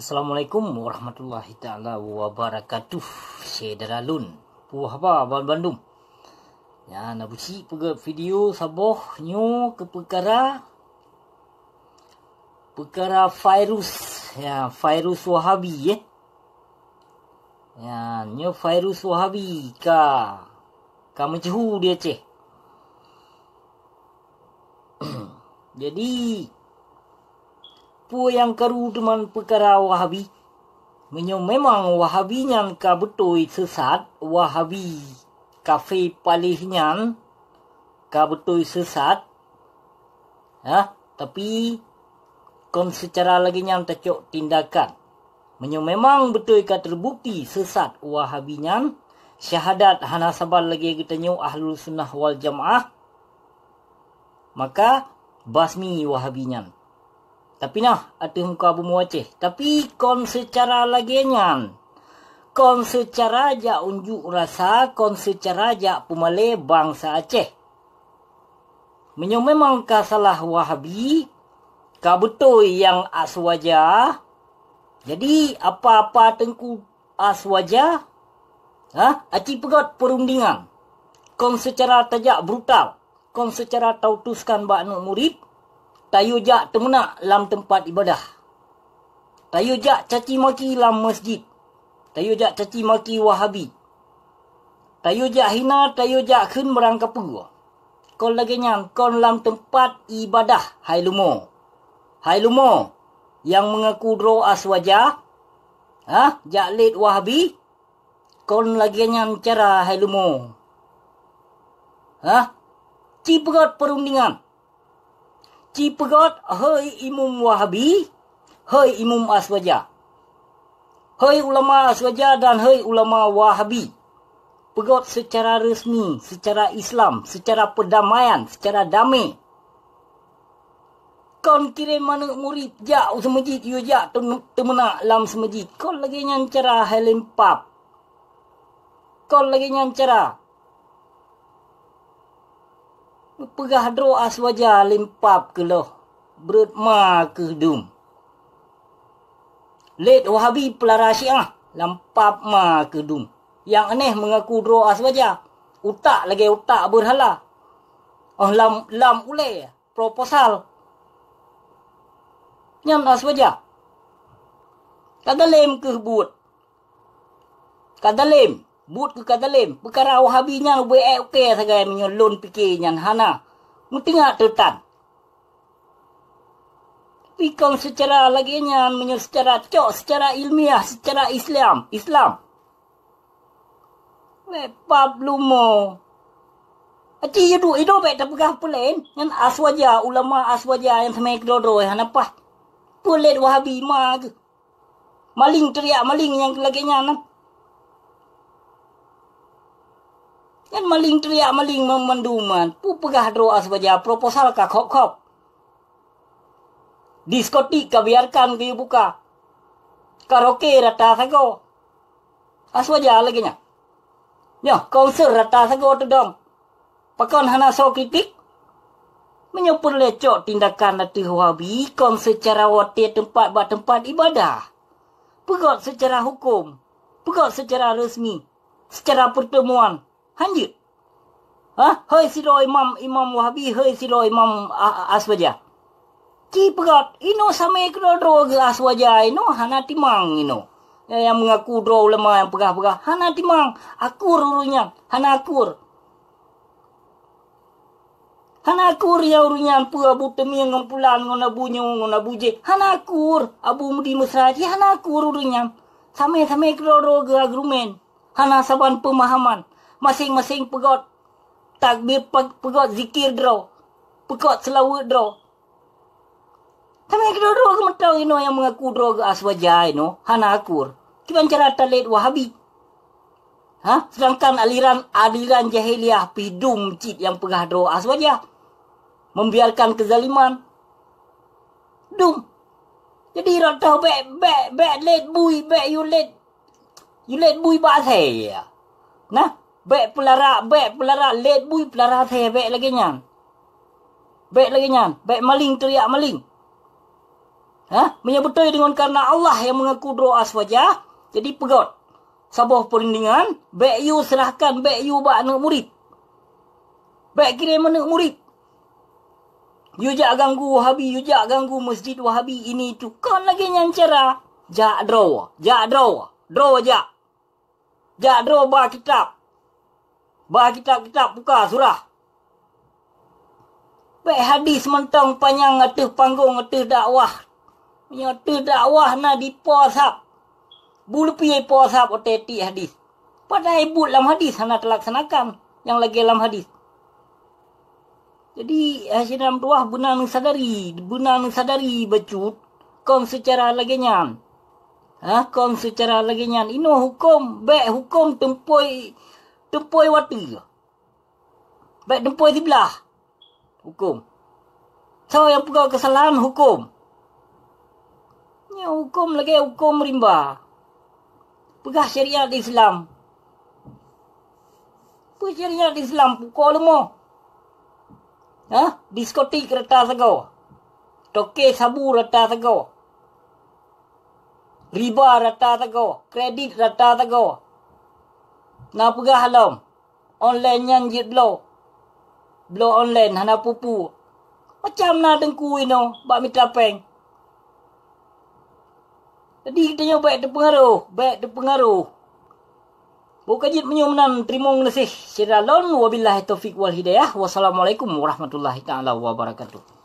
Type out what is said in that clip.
Assalamualaikum warahmatullahi taala wabarakatuh. Sedaralun. buah apa Abang Bandung? Ya, nak buci pega video sabah nyu ke perkara perkara virus ya, virus Wahabi ya. Ya, nyu virus Wahabi ka. Kamu jehu dia ceh. Jadi, apa yang karu teman perkara Wahabi? Menyo memang Wahabi nyan ka betul sesat Wahabi. Kafe palih nyan ka betul sesat. Ha? Tapi kon secara lagi nyan tacok tindakan. Menyo memang betul ka terbukti sesat Wahabi nyan. Syahadat hanasabal lagi kita nyu ahlul sunnah wal jamaah. Maka basmi Wahabi nyan. Tapi nah, atuh muka abu muacih. Tapi kon secara lagenyan. Kon secara aja unjuk rasa, kon secara aja pemale bangsa Aceh. Menyo memang ka Wahabi, ka betul yang aswaja. Jadi apa-apa tengku aswaja, ha? Aci pegot perundingan. Kon secara tajak brutal, kon secara tautuskan ba murid tayu jak temunak lam tempat ibadah. Tayu jak caci maki lam masjid. Tayu jak caci maki wahabi. Tayu jak hina, tayu jak khun merangkapu. Kon lagi nyang, kon lam tempat ibadah, hai lumo. Hai lumo, yang mengaku dro aswaja, ha, jak lid wahabi, kon lagi nyang cara hai lumo. Ha, ciprat perundingan cipegot hei imum wahabi, hei imum aswaja. Hei ulama aswaja dan hei ulama wahabi. Pegot secara resmi, secara Islam, secara perdamaian, secara damai. Kon kira mana murid jak semajit yo jak temena dalam semajit. Kon lagi nyancara helen kan pap. Kon lagi nyancara. Pegah doa as wajah limpap ke loh. Berut ma ke dum. Let wahabi pelara syiah. Lampap ma ke dum. Yang aneh mengaku doa as wajah. Utak lagi utak berhala. Oh lam lam ule proposal. Nyam as wajah. Kadalem ke buat. Kadalem. Kadalem but ke kadalim perkara wahabinya buat eh, okey sangat minyo lon fikirnya hana mutinga tetan pikong secara lagi nya minyo secara cok secara ilmiah secara islam islam we pablumo Aci itu ya, itu baik eh, tapi kah lain, yang aswaja ulama aswaja yang semai kedodo yang eh, nampak pelan wahabi mag maling teriak maling yang lagi nyana Kan maling teriak maling memenduman, Pu pegah doa sebaja proposal kak kok-kok. Diskotik ka biarkan ke buka. Karaoke rata sego, Aswaja ah, lagi nya. Nya konser rata sego tu dom. Pakon hana so kritik. Menyupur lecok tindakan nanti huwabi kon secara wati tempat buat tempat ibadah. Pegot secara hukum. Pegot secara resmi. Secara pertemuan. Hanjut. Ha? Hei siro imam imam wahabi. Hei siro imam aswaja. Ki perat. Ino samai ikna dro aswaja. Ino hana timang ino. Yang mengaku dro ulama yang pegah-pegah Hana timang. Akur urunya. Hana akur. Hana akur yang urunya. Pua abu temi yang ngumpulan Ngona bunyo. Ngona buje. Hana akur. Abu mudi mesra. Hana akur urunya. Sama-sama ikna dro ke agrumen. Hana saban pemahaman masing-masing pegot takbir pegot zikir dro pegot selawat dro tapi aku dro aku mentau ino yang mengaku dro ke aswaja ino hana akur kita cara talit wahabi ha sedangkan aliran aliran jahiliyah pidum cit yang pegah dro aswaja membiarkan kezaliman dum jadi rata be be be let bui be you let you let bui ba ya nah Bek pelara, bek pelara, let bui pelara teh bek lagi nyan. Bek lagi nyan, bek maling teriak maling. Ha? Menyebutai dengan karena Allah yang mengaku doa saja, jadi pegot. Sabah perindingan, bek you serahkan, bek you buat anak murid. Bek kira anak murid. You jak ganggu wahabi, you jak ganggu masjid wahabi ini itu. Kan lagi nyan cara. Jak draw, jak draw, draw jak. Jak draw bak kitab bah kitab-kitab buka surah. Baik hadis mentang panjang atas panggung atas dakwah. Ya atas dakwah nak posap, Bulu piye posap puasap otetik hadis. Pada ibu dalam hadis nak terlaksanakan. Yang lagi dalam hadis. Jadi hasil eh, dalam tuah benar nu sadari. Benar nu sadari becut. Kom secara lagi nyan. Ha, kom secara lagi nyan. Ino hukum. Baik hukum tempoi tempoi water ke? Baik tempoi sebelah. Hukum. Siapa so, yang pegang kesalahan hukum? Ya, hukum lagi hukum rimba. Pegah syariat Islam. Apa syariat Islam? Pukul lemah. Ha? Diskotik rata sego. Toke sabu rata sego. Riba rata kau, Kredit rata kau. Nga pegah lom. Online yang jit lo. Blo online hana pupu. Macam na dengku ino bak mitra peng. Jadi kita nyo baik terpengaruh. Baik terpengaruh. Buka jit menyumnan. Terima kasih. Syedah lon. Wabillahi taufiq wal hidayah. Wassalamualaikum warahmatullahi ta'ala wabarakatuh.